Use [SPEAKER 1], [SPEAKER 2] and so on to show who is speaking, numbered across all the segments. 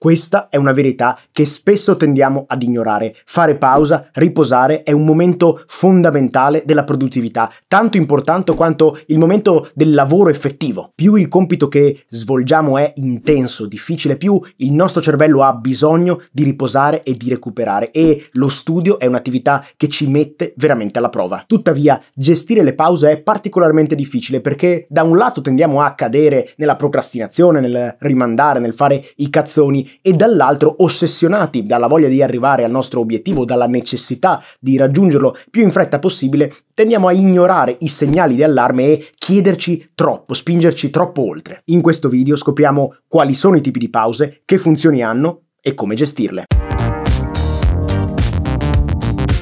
[SPEAKER 1] Questa è una verità che spesso tendiamo ad ignorare. Fare pausa, riposare è un momento fondamentale della produttività, tanto importante quanto il momento del lavoro effettivo. Più il compito che svolgiamo è intenso, difficile, più il nostro cervello ha bisogno di riposare e di recuperare e lo studio è un'attività che ci mette veramente alla prova. Tuttavia, gestire le pause è particolarmente difficile perché da un lato tendiamo a cadere nella procrastinazione, nel rimandare, nel fare i cazzoni, e dall'altro ossessionati dalla voglia di arrivare al nostro obiettivo, dalla necessità di raggiungerlo più in fretta possibile, tendiamo a ignorare i segnali di allarme e chiederci troppo, spingerci troppo oltre. In questo video scopriamo quali sono i tipi di pause, che funzioni hanno e come gestirle.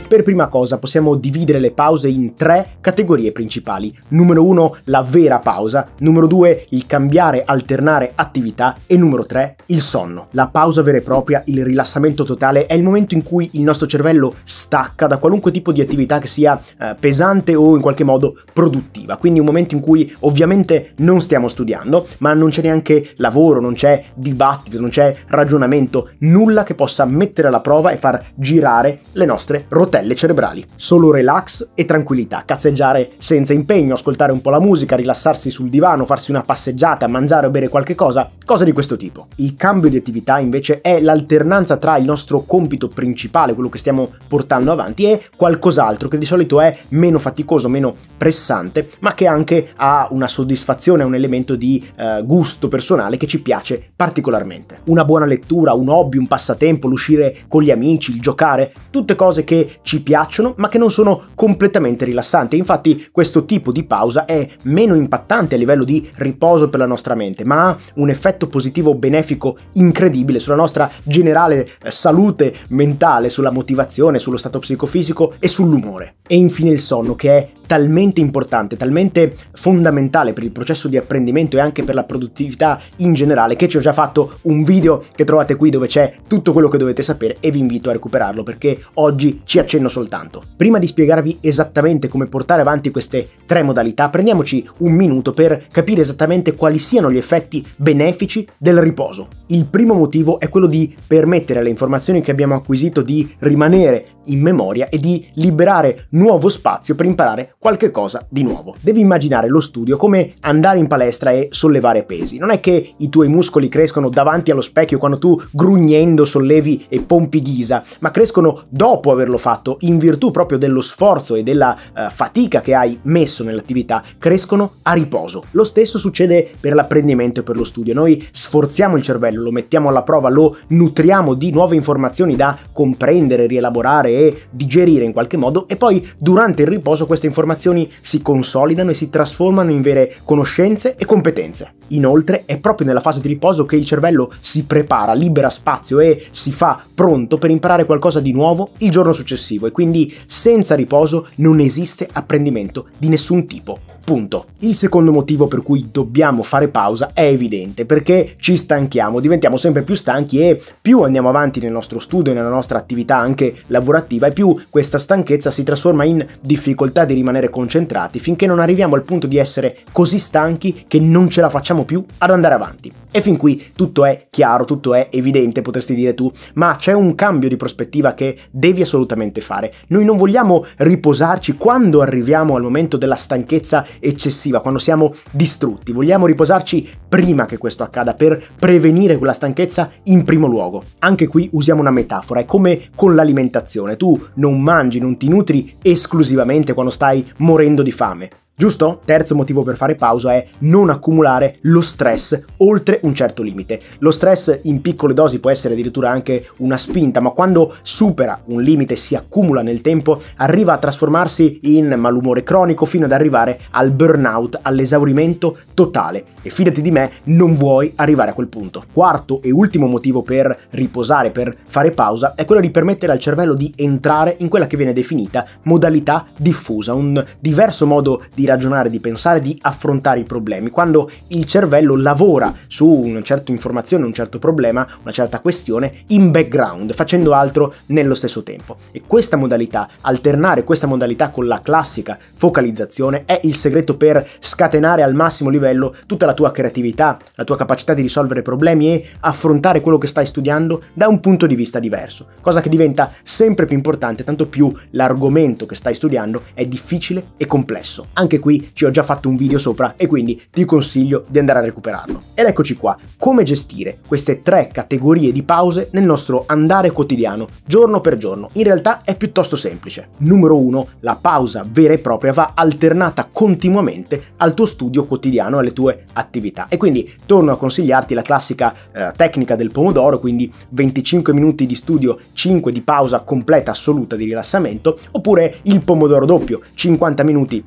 [SPEAKER 1] Per prima cosa possiamo dividere le pause in tre categorie principali. Numero 1 la vera pausa, numero 2 il cambiare, alternare attività e numero 3 il sonno. La pausa vera e propria, il rilassamento totale è il momento in cui il nostro cervello stacca da qualunque tipo di attività che sia eh, pesante o in qualche modo produttiva. Quindi un momento in cui ovviamente non stiamo studiando, ma non c'è neanche lavoro, non c'è dibattito, non c'è ragionamento, nulla che possa mettere alla prova e far girare le nostre rotelle rotelle cerebrali. Solo relax e tranquillità, cazzeggiare senza impegno, ascoltare un po' la musica, rilassarsi sul divano, farsi una passeggiata, mangiare o bere qualche cosa, cose di questo tipo. Il cambio di attività invece è l'alternanza tra il nostro compito principale, quello che stiamo portando avanti, e qualcos'altro che di solito è meno faticoso, meno pressante, ma che anche ha una soddisfazione, un elemento di eh, gusto personale che ci piace particolarmente. Una buona lettura, un hobby, un passatempo, l'uscire con gli amici, il giocare, tutte cose che ci piacciono ma che non sono completamente rilassanti. Infatti questo tipo di pausa è meno impattante a livello di riposo per la nostra mente, ma ha un effetto positivo benefico incredibile sulla nostra generale eh, salute mentale, sulla motivazione, sullo stato psicofisico e sull'umore. E infine il sonno che è talmente importante, talmente fondamentale per il processo di apprendimento e anche per la produttività in generale che ci ho già fatto un video che trovate qui dove c'è tutto quello che dovete sapere e vi invito a recuperarlo perché oggi ci accenno soltanto. Prima di spiegarvi esattamente come portare avanti queste tre modalità, prendiamoci un minuto per capire esattamente quali siano gli effetti benefici del riposo. Il primo motivo è quello di permettere alle informazioni che abbiamo acquisito di rimanere in memoria e di liberare nuovo spazio per imparare qualche cosa di nuovo. Devi immaginare lo studio come andare in palestra e sollevare pesi. Non è che i tuoi muscoli crescono davanti allo specchio quando tu grugnendo sollevi e pompi ghisa, ma crescono dopo averlo fatto, in virtù proprio dello sforzo e della eh, fatica che hai messo nell'attività, crescono a riposo. Lo stesso succede per l'apprendimento e per lo studio. Noi sforziamo il cervello lo mettiamo alla prova, lo nutriamo di nuove informazioni da comprendere, rielaborare e digerire in qualche modo e poi durante il riposo queste informazioni si consolidano e si trasformano in vere conoscenze e competenze. Inoltre è proprio nella fase di riposo che il cervello si prepara, libera spazio e si fa pronto per imparare qualcosa di nuovo il giorno successivo e quindi senza riposo non esiste apprendimento di nessun tipo. Punto. Il secondo motivo per cui dobbiamo fare pausa è evidente, perché ci stanchiamo, diventiamo sempre più stanchi e più andiamo avanti nel nostro studio, nella nostra attività anche lavorativa, e più questa stanchezza si trasforma in difficoltà di rimanere concentrati finché non arriviamo al punto di essere così stanchi che non ce la facciamo più ad andare avanti. E fin qui tutto è chiaro, tutto è evidente, potresti dire tu, ma c'è un cambio di prospettiva che devi assolutamente fare. Noi non vogliamo riposarci quando arriviamo al momento della stanchezza eccessiva, quando siamo distrutti, vogliamo riposarci prima che questo accada per prevenire quella stanchezza in primo luogo. Anche qui usiamo una metafora, è come con l'alimentazione, tu non mangi, non ti nutri esclusivamente quando stai morendo di fame, Giusto? Terzo motivo per fare pausa è non accumulare lo stress oltre un certo limite. Lo stress in piccole dosi può essere addirittura anche una spinta, ma quando supera un limite e si accumula nel tempo, arriva a trasformarsi in malumore cronico fino ad arrivare al burnout, all'esaurimento totale. E fidati di me, non vuoi arrivare a quel punto. Quarto e ultimo motivo per riposare, per fare pausa, è quello di permettere al cervello di entrare in quella che viene definita modalità diffusa, un diverso modo di ragionare, di pensare, di affrontare i problemi. Quando il cervello lavora su una certa informazione, un certo problema, una certa questione in background, facendo altro nello stesso tempo. E questa modalità, alternare questa modalità con la classica focalizzazione, è il segreto per scatenare al massimo livello tutta la tua creatività, la tua capacità di risolvere problemi e affrontare quello che stai studiando da un punto di vista diverso, cosa che diventa sempre più importante tanto più l'argomento che stai studiando è difficile e complesso, anche anche qui ci ho già fatto un video sopra e quindi ti consiglio di andare a recuperarlo. Ed eccoci qua, come gestire queste tre categorie di pause nel nostro andare quotidiano, giorno per giorno. In realtà è piuttosto semplice. Numero 1, la pausa vera e propria va alternata continuamente al tuo studio quotidiano, alle tue attività. E quindi torno a consigliarti la classica eh, tecnica del pomodoro, quindi 25 minuti di studio, 5 di pausa completa assoluta di rilassamento, oppure il pomodoro doppio, 50 minuti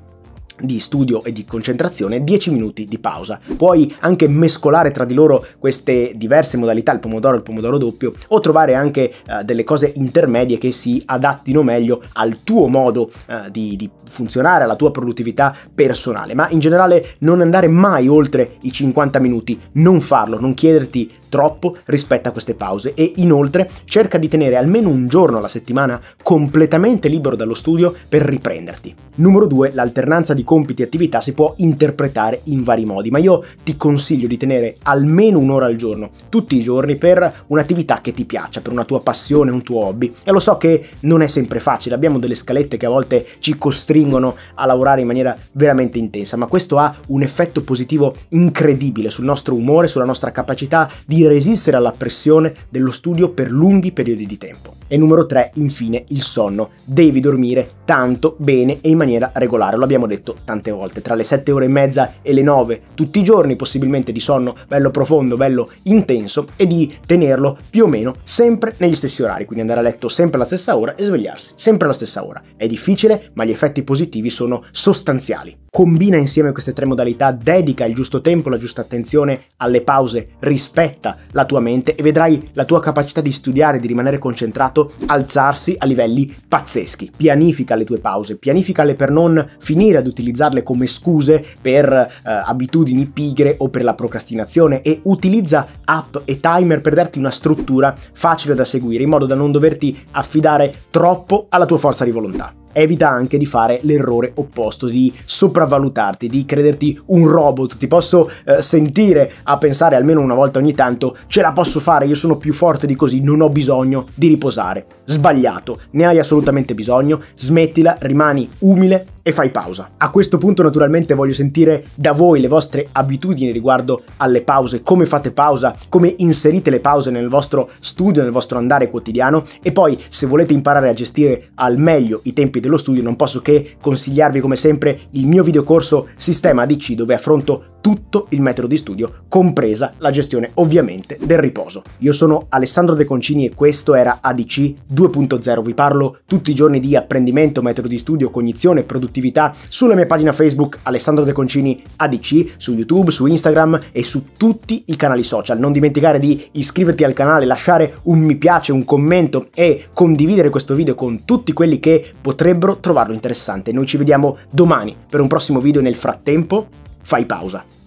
[SPEAKER 1] di studio e di concentrazione 10 minuti di pausa. Puoi anche mescolare tra di loro queste diverse modalità, il pomodoro e il pomodoro doppio, o trovare anche eh, delle cose intermedie che si adattino meglio al tuo modo eh, di, di, funzionare, alla tua produttività personale. Ma in generale non andare mai oltre i 50 minuti, non farlo, non chiederti troppo rispetto a queste pause e inoltre cerca di tenere almeno un giorno alla settimana completamente libero dallo studio per riprenderti. Numero 2, l'alternanza di compiti e attività si può interpretare in vari modi, ma io ti consiglio di tenere almeno un'ora al giorno, tutti i giorni, per un'attività che ti piaccia, per una tua passione, un tuo hobby. E lo so che non è sempre facile, abbiamo delle scalette che a volte ci costringono a lavorare in maniera veramente intensa, ma questo ha un effetto positivo incredibile sul nostro umore, sulla nostra capacità di resistere alla pressione dello studio per lunghi periodi di tempo. E numero 3, infine, il sonno. Devi dormire tanto, bene e in maniera regolare, lo abbiamo detto tante volte, tra le 7 ore e mezza e le 9, tutti i giorni possibilmente di sonno bello profondo, bello intenso e di tenerlo più o meno sempre negli stessi orari, quindi andare a letto sempre alla stessa ora e svegliarsi sempre alla stessa ora. È difficile, ma gli effetti positivi sono sostanziali. Combina insieme queste tre modalità, dedica il giusto tempo, la giusta attenzione alle pause, rispetta la tua mente e vedrai la tua capacità di studiare, di rimanere concentrato, alzarsi a livelli pazzeschi. Pianifica le tue pause, pianificale per non finire ad utilizzare utilizzarle come scuse per eh, abitudini pigre o per la procrastinazione e utilizza app e timer per darti una struttura facile da seguire in modo da non doverti affidare troppo alla tua forza di volontà evita anche di fare l'errore opposto, di sopravvalutarti, di crederti un robot. Ti posso eh, sentire a pensare almeno una volta ogni tanto, ce la posso fare, io sono più forte di così, non ho bisogno di riposare. Sbagliato, ne hai assolutamente bisogno, smettila, rimani umile, e fai pausa. A questo punto naturalmente voglio sentire da voi le vostre abitudini riguardo alle pause, come fate pausa, come inserite le pause nel vostro studio, nel vostro andare quotidiano e poi se volete imparare a gestire al meglio i tempi dello studio non posso che consigliarvi come sempre il mio videocorso Sistema DC dove affronto tutto il metodo di studio, compresa la gestione ovviamente del riposo. Io sono Alessandro De Concini e questo era ADC 2.0. Vi parlo tutti i giorni di apprendimento, metodo di studio, cognizione, produttività sulla mia pagina Facebook Alessandro De Concini ADC, su YouTube, su Instagram e su tutti i canali social. Non dimenticare di iscriverti al canale, lasciare un mi piace, un commento e condividere questo video con tutti quelli che potrebbero trovarlo interessante. Noi ci vediamo domani per un prossimo video nel frattempo fai pausa.